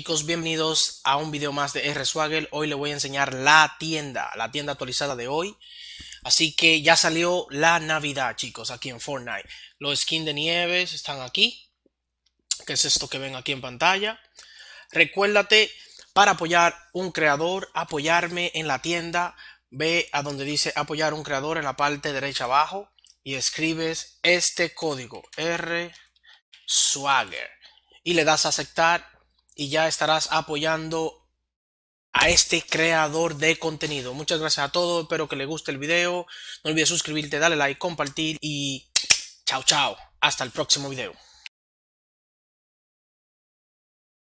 Chicos, bienvenidos a un video más de R Swagger. Hoy les voy a enseñar la tienda, la tienda actualizada de hoy. Así que ya salió la Navidad, chicos, aquí en Fortnite. Los skins de nieves están aquí, que es esto que ven aquí en pantalla. Recuérdate, para apoyar un creador, apoyarme en la tienda, ve a donde dice apoyar un creador en la parte derecha abajo y escribes este código, R Swagger. Y le das a aceptar y ya estarás apoyando a este creador de contenido. Muchas gracias a todos, espero que les guste el video. No olvides suscribirte, darle like, compartir y chao chao. Hasta el próximo video.